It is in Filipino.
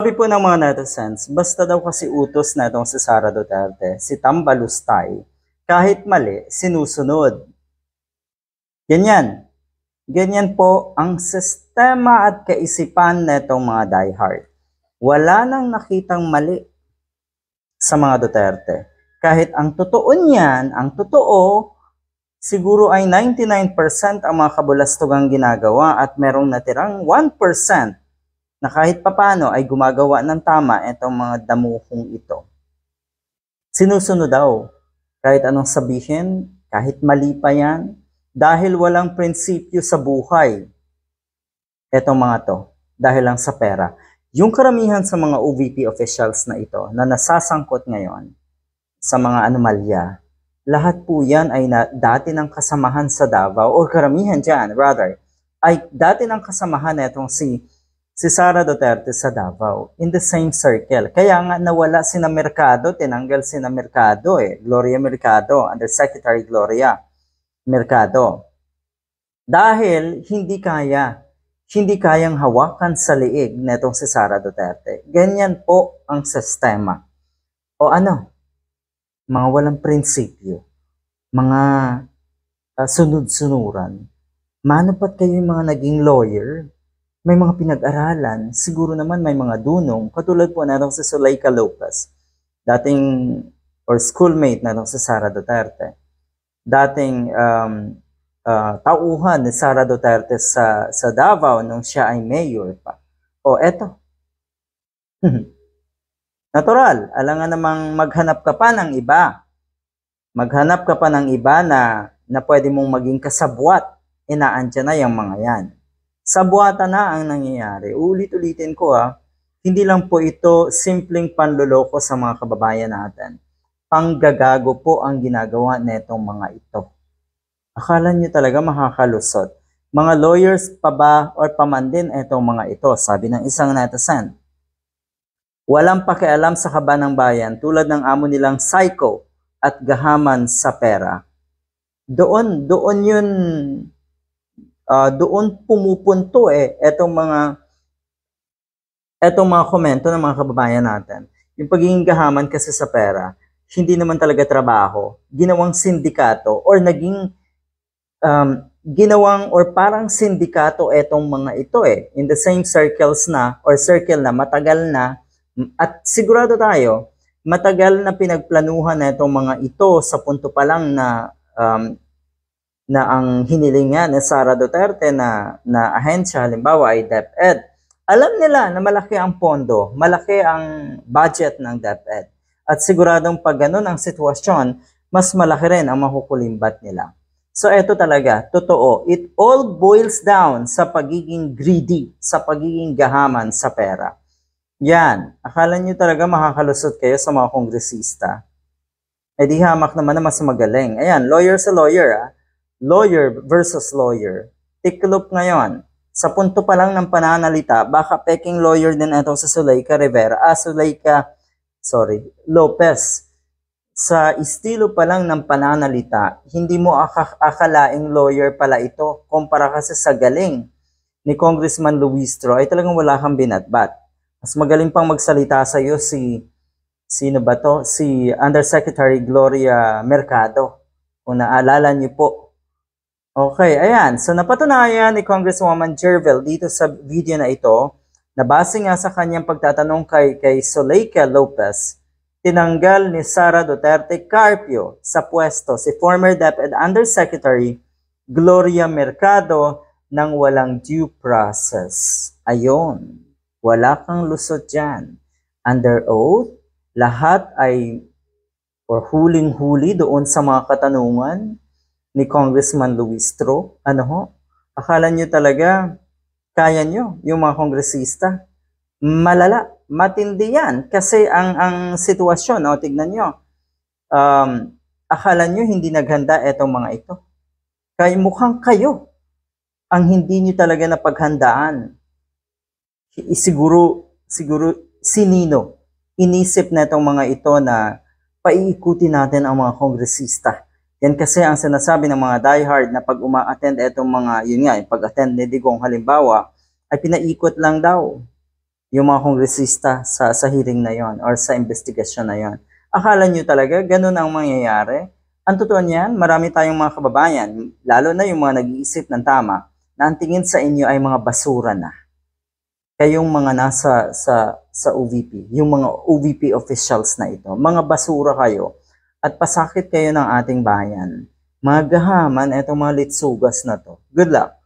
Sabi po ng mga netizens, basta daw kasi utos na itong si Sara Duterte, si Tambalustay, kahit mali, sinusunod. Ganyan. Ganyan po ang sistema at kaisipan na mga diehard. Wala nang nakitang mali sa mga Duterte. Kahit ang totoo niyan, ang totoo, siguro ay 99% ang mga kabulastogang ginagawa at merong natirang 1% na kahit papano ay gumagawa ng tama itong mga damuhong ito. Sinusunod daw kahit anong sabihin, kahit mali pa yan, dahil walang prinsipyo sa buhay. Itong mga to, dahil lang sa pera. Yung karamihan sa mga OVP officials na ito na nasasangkot ngayon sa mga anomalya, lahat po yan ay na, dati ng kasamahan sa Davao, o karamihan dyan, rather, ay dati ng kasamahan na itong si si Sara Duterte sa Davao in the same circle. Kaya nga nawala si na Mercado, tinanggal si na Mercado eh, Gloria Mercado, Undersecretary Gloria Mercado. Dahil hindi kaya, hindi kayang hawakan sa liig netong si Sara Duterte. Ganyan po ang sistema. O ano? Mga walang prinsipyo, mga uh, sunod-sunuran. Mano ba't kayo yung mga naging lawyer? may mga pinag-aralan, siguro naman may mga dunong, katulad po natin si Zuleika Lopez, dating or schoolmate natin si Sara Duterte, dating um, uh, tauhan ni Sara Duterte sa, sa Davao nung siya ay mayor pa. O eto. Natural, alangan namang maghanap ka pa ng iba. Maghanap ka pa ng iba na, na pwede mong maging kasabwat. Inaantya na yung mga yan. Sa buwata na ang nangyayari. Ulit-ulitin ko ha, ah. hindi lang po ito simpleng panloloko sa mga kababayan natin. Panggagago po ang ginagawa netong mga ito. Akala nyo talaga makakalusot. Mga lawyers pa ba or pamandin etong mga ito, sabi ng isang natasan. Walang pakialam sa kaba ng bayan tulad ng amo nilang psycho at gahaman sa pera. Doon, doon yun uh, doon pumupunto eh etong mga etong mga komento ng mga kababayan natin. Yung pagiging gahaman kasi sa pera, hindi naman talaga trabaho, ginawang sindikato or naging um, ginawang or parang sindikato etong mga ito eh. In the same circles na or circle na matagal na at sigurado tayo matagal na pinagplanuhan na itong mga ito sa punto pa lang na um, na ang hinilingan ni Sara Duterte na, na ahensya, halimbawa ay DepEd, alam nila na malaki ang pondo, malaki ang budget ng DepEd. At siguradong pag ganun ang sitwasyon, mas malaki rin ang makukulimbat nila. So ito talaga, totoo, it all boils down sa pagiging greedy, sa pagiging gahaman sa pera. Yan, akala nyo talaga makakalusot kayo sa mga kongresista. Eh di hamak naman na mas magaling. Ayan, lawyer sa lawyer ah lawyer versus lawyer. Tiklop ngayon. Sa punto pa lang ng pananalita, baka peking lawyer din ito sa Zuleika Rivera. Ah, Zuleika, sorry, Lopez. Sa estilo pa lang ng pananalita, hindi mo ak- akalaing lawyer pala ito kumpara kasi sa galing ni Congressman Luis Tro ay talagang wala kang binatbat. Mas magaling pang magsalita sa iyo si sino ba to? Si Undersecretary Gloria Mercado. Kung naaalala niyo po, Okay, ayan. So napatunayan ni Congresswoman Jervel dito sa video na ito na base nga sa kanyang pagtatanong kay, kay Soleika Lopez, tinanggal ni Sara Duterte Carpio sa pwesto si former DepEd Undersecretary Gloria Mercado ng walang due process. Ayon, wala kang lusot dyan. Under oath, lahat ay or huling-huli doon sa mga katanungan ni Congressman Luis Tro. Ano ho? Akala nyo talaga kaya nyo yung mga kongresista? Malala, matindi yan. Kasi ang, ang sitwasyon, o, oh, tignan nyo, um, akala nyo hindi naghanda etong mga ito. Kaya mukhang kayo ang hindi nyo talaga napaghandaan. Siguro, siguro sinino inisip na itong mga ito na paiikuti natin ang mga kongresista yan kasi ang sinasabi ng mga diehard na pag uma-attend itong mga, yun nga, pag-attend ni Digong halimbawa, ay pinaikot lang daw yung mga kongresista sa, sa hearing na yon or sa investigasyon na yon. Akala nyo talaga ganun ang mangyayari? Ang totoo niyan, marami tayong mga kababayan, lalo na yung mga nag-iisip ng tama, na ang tingin sa inyo ay mga basura na. Kayong mga nasa sa, sa OVP, yung mga OVP officials na ito, mga basura kayo at pasakit kayo ng ating bayan. Maghahaman itong mga litsugas na to. Good luck!